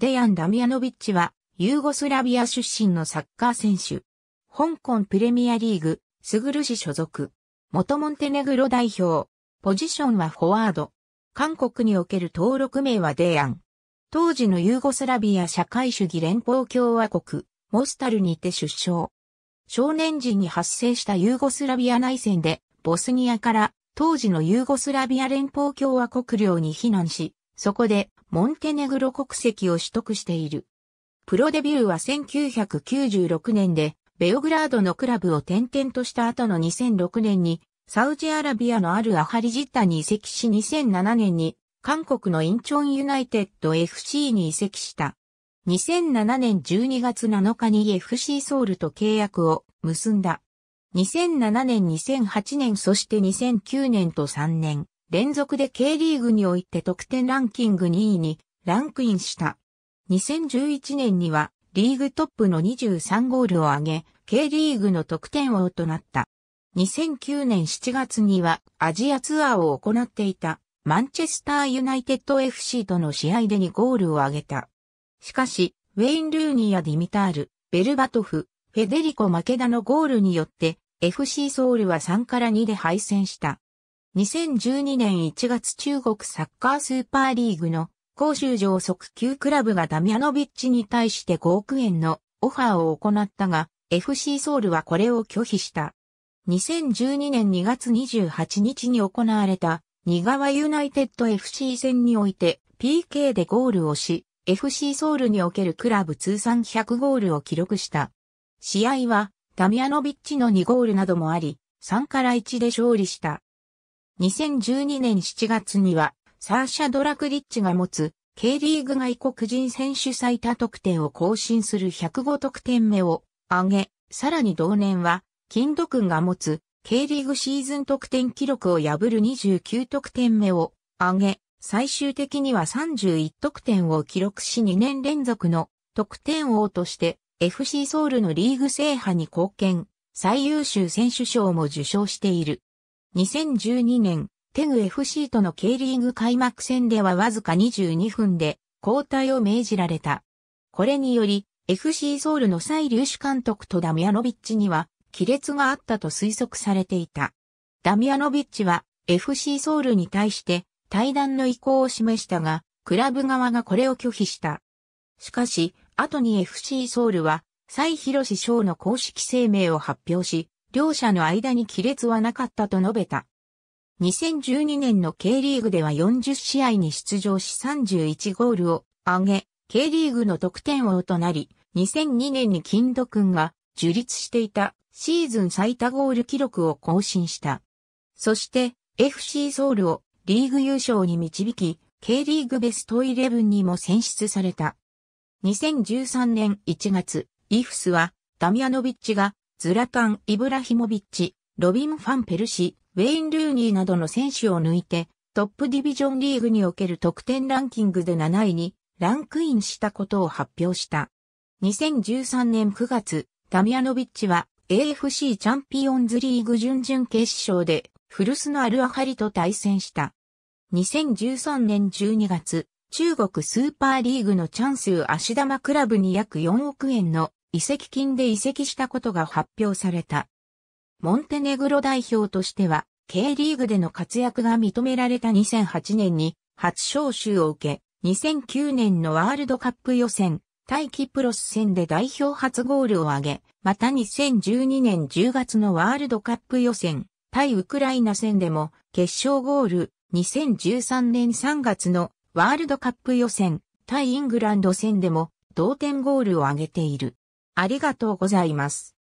デヤン・ダミアノビッチは、ユーゴスラビア出身のサッカー選手。香港プレミアリーグ、スグル市所属。元モンテネグロ代表。ポジションはフォワード。韓国における登録名はデヤン。当時のユーゴスラビア社会主義連邦共和国、モスタルにて出生。少年時に発生したユーゴスラビア内戦で、ボスニアから当時のユーゴスラビア連邦共和国領に避難し、そこで、モンテネグロ国籍を取得している。プロデビューは1996年で、ベオグラードのクラブを転々とした後の2006年に、サウジアラビアのあるアハリジッタに移籍し2007年に、韓国のインチョンユナイテッド FC に移籍した。2007年12月7日に FC ソウルと契約を結んだ。2007年2008年そして2009年と3年。連続で K リーグにおいて得点ランキング2位にランクインした。2011年にはリーグトップの23ゴールを挙げ、K リーグの得点王となった。2009年7月にはアジアツアーを行っていたマンチェスターユナイテッド FC との試合で2ゴールを挙げた。しかし、ウェイン・ルーニーやディミタール、ベルバトフ、フェデリコ・マケダのゴールによって FC ソウルは3から2で敗戦した。2012年1月中国サッカースーパーリーグの広州城速球クラブがダミアノビッチに対して5億円のオファーを行ったが、FC ソウルはこれを拒否した。2012年2月28日に行われた、ニガワユナイテッド FC 戦において PK でゴールをし、FC ソウルにおけるクラブ通算100ゴールを記録した。試合は、ダミアノビッチの2ゴールなどもあり、3から1で勝利した。2012年7月には、サーシャ・ドラクリッチが持つ、K リーグ外国人選手最多得点を更新する105得点目を上げ、さらに同年は、金ド君が持つ、K リーグシーズン得点記録を破る29得点目を上げ、最終的には31得点を記録し2年連続の得点王として FC ソウルのリーグ制覇に貢献、最優秀選手賞も受賞している。2012年、テグ FC との K リーグ開幕戦ではわずか22分で交代を命じられた。これにより、FC ソウルの蔡粒子監督とダミアノビッチには亀裂があったと推測されていた。ダミアノビッチは FC ソウルに対して対談の意向を示したが、クラブ側がこれを拒否した。しかし、後に FC ソウルは、蔡博士賞の公式声明を発表し、両者の間に亀裂はなかったと述べた。2012年の K リーグでは40試合に出場し31ゴールを挙げ、K リーグの得点王となり、2002年に金戸君が樹立していたシーズン最多ゴール記録を更新した。そして FC ソウルをリーグ優勝に導き、K リーグベストイレブンにも選出された。2013年1月、イフスはダミアノビッチがズラタン・イブラヒモビッチ、ロビン・ファン・ペルシ、ウェイン・ルーニーなどの選手を抜いて、トップディビジョンリーグにおける得点ランキングで7位にランクインしたことを発表した。2013年9月、タミアノビッチは AFC チャンピオンズリーグ準々決勝で古巣のアルアハリと対戦した。2013年12月、中国スーパーリーグのチャンス足玉クラブに約4億円の移籍金で移籍したことが発表された。モンテネグロ代表としては、K リーグでの活躍が認められた2008年に初招集を受け、2009年のワールドカップ予選、対キプロス戦で代表初ゴールを挙げ、また2012年10月のワールドカップ予選、対ウクライナ戦でも決勝ゴール、2013年3月のワールドカップ予選、対イングランド戦でも同点ゴールを挙げている。ありがとうございます。